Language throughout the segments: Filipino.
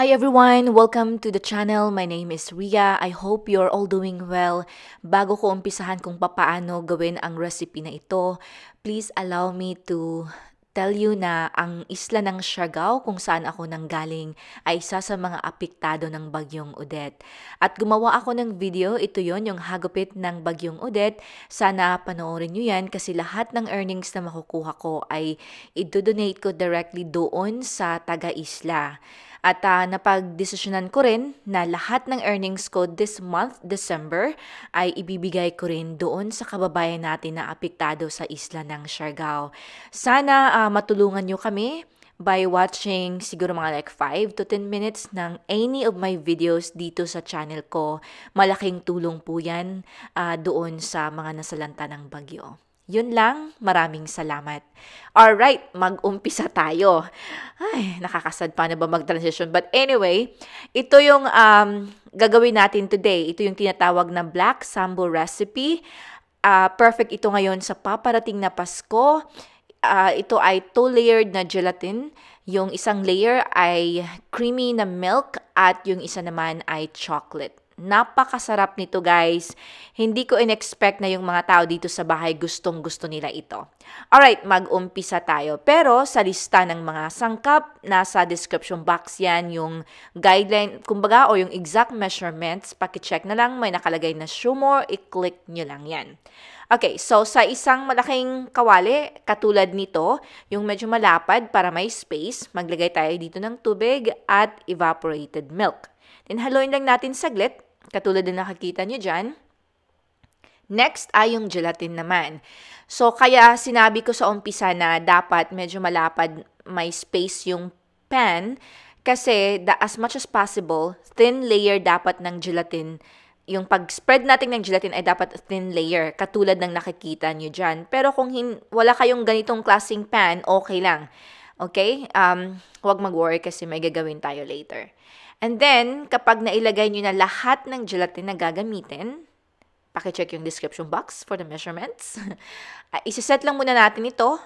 Hi everyone! Welcome to the channel. My name is Ria. I hope you're all doing well. Bago ko umpisahan kung papaano gawin ang recipe na ito, please allow me to tell you na ang isla ng Siargao kung saan ako nanggaling ay isa sa mga apektado ng Bagyong Odette. At gumawa ako ng video, ito yon yung hagupit ng Bagyong Odette. Sana panoorin nyo yan kasi lahat ng earnings na makukuha ko ay idodonate ko directly doon sa taga-isla. At uh, napagdesisyonan ko rin na lahat ng earnings ko this month, December, ay ibibigay ko rin doon sa kababayan natin na apektado sa isla ng Siargao. Sana uh, matulungan nyo kami by watching siguro mga like 5 to 10 minutes ng any of my videos dito sa channel ko. Malaking tulong po yan uh, doon sa mga nasalanta ng bagyo. Yun lang, maraming salamat. All right, mag-umpisa tayo. Ay, nakakasad pa na ba mag-transition? But anyway, ito yung um, gagawin natin today. Ito yung tinatawag na Black Sambo Recipe. Uh, perfect ito ngayon sa paparating na Pasko. Uh, ito ay two-layered na gelatin. Yung isang layer ay creamy na milk at yung isa naman ay chocolate. Napakasarap nito guys. Hindi ko inexpect na yung mga tao dito sa bahay gustong gusto nila ito. Alright, mag-umpisa tayo. Pero sa lista ng mga sangkap, nasa description box yan yung guideline, kumbaga o yung exact measurements. Pakicheck na lang, may nakalagay na show more, i-click nyo lang yan. Okay, so sa isang malaking kawali, katulad nito, yung medyo malapad para may space, maglagay tayo dito ng tubig at evaporated milk. Then haluin lang natin saglit Katulad na nakikita nyo dyan. Next ay yung gelatin naman. So, kaya sinabi ko sa umpisa na dapat medyo malapad may space yung pan kasi the, as much as possible, thin layer dapat ng gelatin. Yung pag-spread natin ng gelatin ay dapat thin layer, katulad ng nakikita nyo dyan. Pero kung hin- wala kayong ganitong klasing pan, okay lang. Okay? Um, huwag mag-worry kasi may gagawin tayo later. And then, kapag nailagay nyo na lahat ng gelatin na gagamitin, pakicheck yung description box for the measurements. uh, ah, isiset lang muna natin ito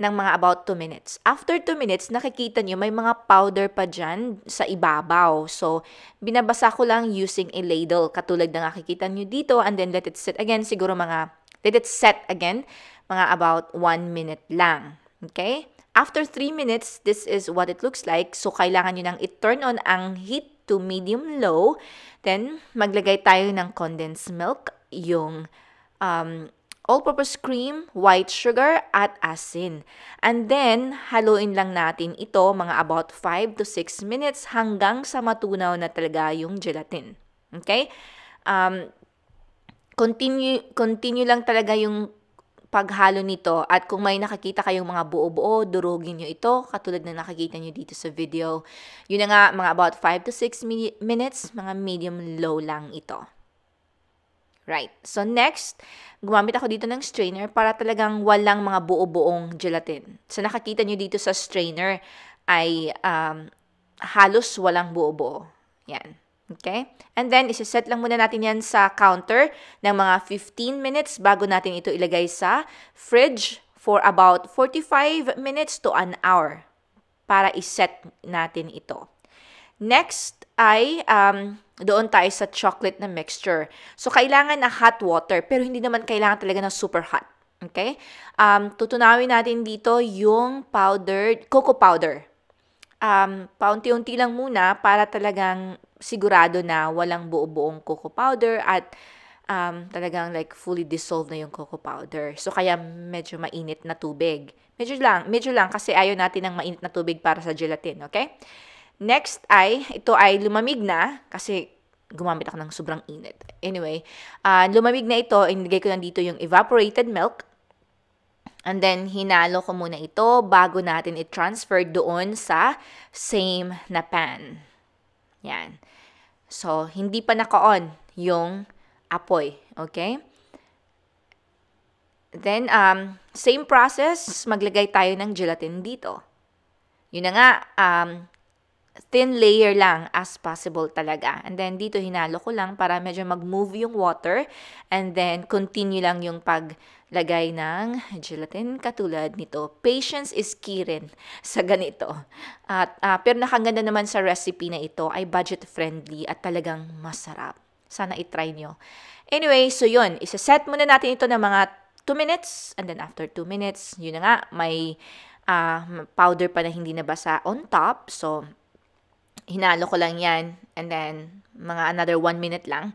ng mga about 2 minutes. After 2 minutes, nakikita nyo may mga powder pa dyan sa ibabaw. So, binabasa ko lang using a ladle katulad na nakikita nyo dito and then let it set again. Siguro mga, let it set again, mga about 1 minute lang. Okay? After 3 minutes, this is what it looks like. So, kailangan nyo nang i-turn on ang heat to medium-low. Then, maglagay tayo ng condensed milk, yung um, all-purpose cream, white sugar, at asin. And then, haluin lang natin ito mga about 5 to 6 minutes hanggang sa matunaw na talaga yung gelatin. Okay? Um, continue, continue lang talaga yung paghalo nito at kung may nakakita kayong mga buo-buo, durugin nyo ito katulad na nakikita nyo dito sa video. Yun na nga, mga about 5 to 6 mi minutes, mga medium-low lang ito. Right. So next, gumamit ako dito ng strainer para talagang walang mga buo-buong gelatin. So nakakita nyo dito sa strainer ay um, halos walang buo-buo. Yan. Okay? And then, isiset lang muna natin yan sa counter ng mga 15 minutes bago natin ito ilagay sa fridge for about 45 minutes to an hour para iset natin ito. Next ay um, doon tayo sa chocolate na mixture. So, kailangan na hot water pero hindi naman kailangan talaga na super hot. Okay? Um, tutunawin natin dito yung powdered, cocoa powder. Um, paunti-unti lang muna para talagang sigurado na walang buo-buong cocoa powder at um, talagang like fully dissolved na yung cocoa powder. So, kaya medyo mainit na tubig. Medyo lang, medyo lang kasi ayaw natin ng mainit na tubig para sa gelatin, okay? Next ay, ito ay lumamig na kasi gumamit ako ng sobrang init. Anyway, uh, lumamig na ito, inigay ko lang dito yung evaporated milk. And then, hinalo ko muna ito bago natin i-transfer doon sa same na pan. Yan. So, hindi pa naka-on yung apoy. Okay? Then, um, same process, maglagay tayo ng gelatin dito. Yun na nga, um, thin layer lang as possible talaga. And then dito hinalo ko lang para medyo mag-move yung water and then continue lang yung paglagay ng gelatin katulad nito. Patience is key rin sa ganito. At uh, pero nakaganda naman sa recipe na ito ay budget friendly at talagang masarap. Sana i-try nyo. Anyway, so yun. Isa-set muna natin ito ng mga 2 minutes and then after 2 minutes, yun na nga, may uh, powder pa na hindi nabasa on top. So, hinalo ko lang yan. And then, mga another one minute lang.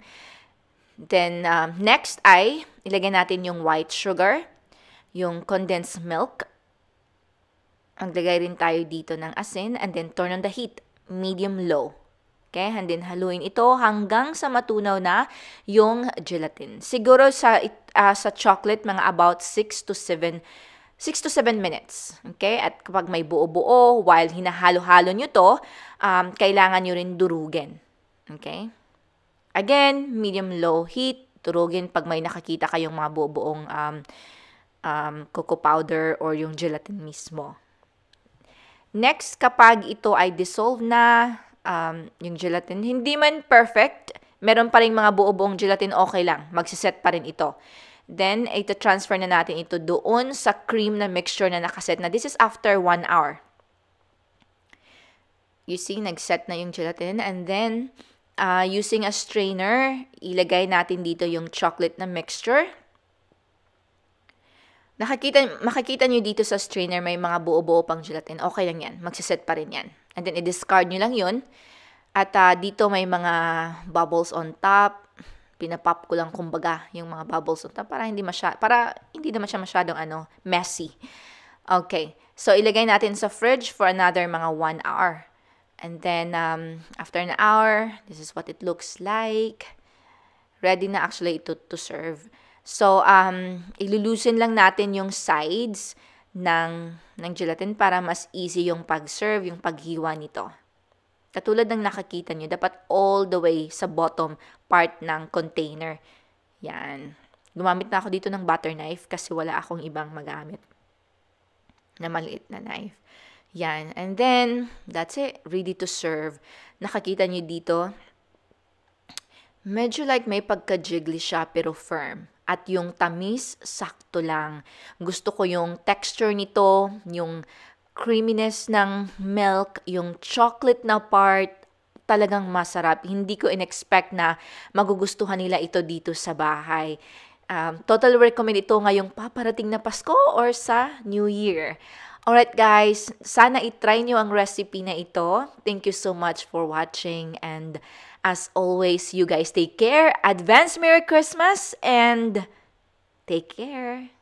Then, um, next ay, ilagay natin yung white sugar, yung condensed milk. Maglagay rin tayo dito ng asin and then turn on the heat, medium-low. Okay, and then haluin ito hanggang sa matunaw na yung gelatin. Siguro sa, uh, sa chocolate, mga about 6 to 7 6 to 7 minutes. Okay? At kapag may buo-buo, while hinahalo-halo nyo to, um, kailangan nyo rin durugin. Okay? Again, medium-low heat. Durugin pag may nakakita kayong mga buo-buong um, um, cocoa powder or yung gelatin mismo. Next, kapag ito ay dissolve na, um, yung gelatin, hindi man perfect, meron pa rin mga buo-buong gelatin, okay lang. Magsiset pa rin ito. Then, ito-transfer na natin ito doon sa cream na mixture na nakaset na. This is after 1 hour. You see, nag-set na yung gelatin. And then, uh, using a strainer, ilagay natin dito yung chocolate na mixture. Nakakita, makikita nyo dito sa strainer, may mga buo-buo pang gelatin. Okay lang yan. Magsiset pa rin yan. And then, i-discard nyo lang yun. At uh, dito may mga bubbles on top pinapop ko lang kumbaga yung mga bubbles para hindi masya para hindi naman siya masyadong ano messy. Okay. So ilagay natin sa fridge for another mga 1 hour. And then um, after an hour, this is what it looks like. Ready na actually ito to serve. So um ilulusin lang natin yung sides ng ng gelatin para mas easy yung pag-serve, yung paghiwa nito. Katulad ng nakakita nyo, dapat all the way sa bottom part ng container. Yan. Gumamit na ako dito ng butter knife kasi wala akong ibang magamit na maliit na knife. Yan. And then, that's it. Ready to serve. Nakakita nyo dito, medyo like may pagka-jiggly siya pero firm. At yung tamis, sakto lang. Gusto ko yung texture nito, yung creaminess ng milk, yung chocolate na part, talagang masarap. Hindi ko inexpect na magugustuhan nila ito dito sa bahay. Um, total recommend ito ngayong paparating na Pasko or sa New Year. Alright guys, sana itry nyo ang recipe na ito. Thank you so much for watching and as always, you guys take care. Advance Merry Christmas and take care!